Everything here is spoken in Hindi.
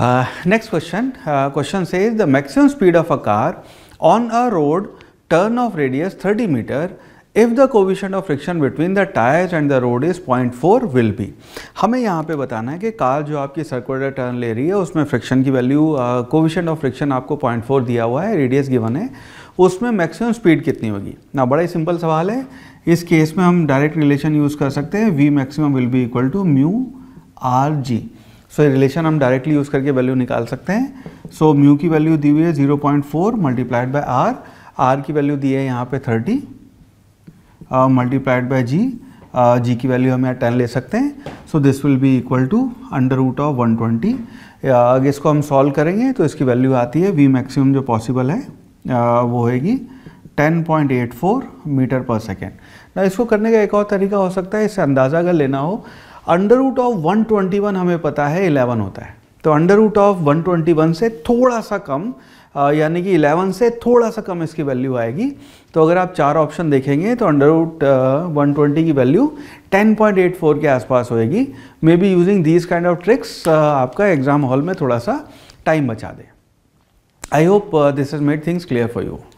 नेक्स्ट क्वेश्चन क्वेश्चन से is the maximum speed of a car on a road turn of radius 30 metre if the coefficient of friction between the tyres and the road is point four will be हमें यहाँ पे बताना है कि कार जो आपकी सर्कुलर टर्न ले रही है उसमें फ्रिक्शन की वैल्यू कोविशन ऑफ फ्रिक्शन आपको पॉइंट फोर दिया हुआ है रेडियस गिवन है उसमें मैक्सिमम स्पीड कितनी होगी ना बड़ा ही सिंपल सवाल है इस केस में हम डायरेक्ट रिलेशन यूज़ कर सकते हैं we maximum will be equal to mu r g so so, relation हम डायरेक्टली यूज़ करके वैल्यू निकाल सकते हैं सो so, म्यू की वैल्यू दी हुई है 0.4 point four multiplied by r r की वैल्यू दी है यहाँ पे 30 मल्टीप्लाइड बाई जी जी की वैल्यू हम यहाँ टेन ले सकते हैं so this will be equal to under root of one twenty अगर इसको हम सॉल्व करेंगे तो इसकी वैल्यू आती है वी मैक्सिमम जो पॉसिबल है uh, वो होएगी 10.84 मीटर पर सेकेंड ना इसको करने का एक और तरीका हो सकता है इससे अंदाज़ा अगर लेना हो अंडर रूट ऑफ 121 हमें पता है 11 होता है तो अंडर रूट ऑफ 121 से थोड़ा सा कम यानी कि 11 से थोड़ा सा कम इसकी वैल्यू आएगी तो अगर आप चार ऑप्शन देखेंगे तो अंडर रूट वन की वैल्यू 10.84 के आसपास होएगी may be using these kind of tricks आपका एग्ज़ाम हॉल में थोड़ा सा टाइम बचा दे I hope this is made things clear for you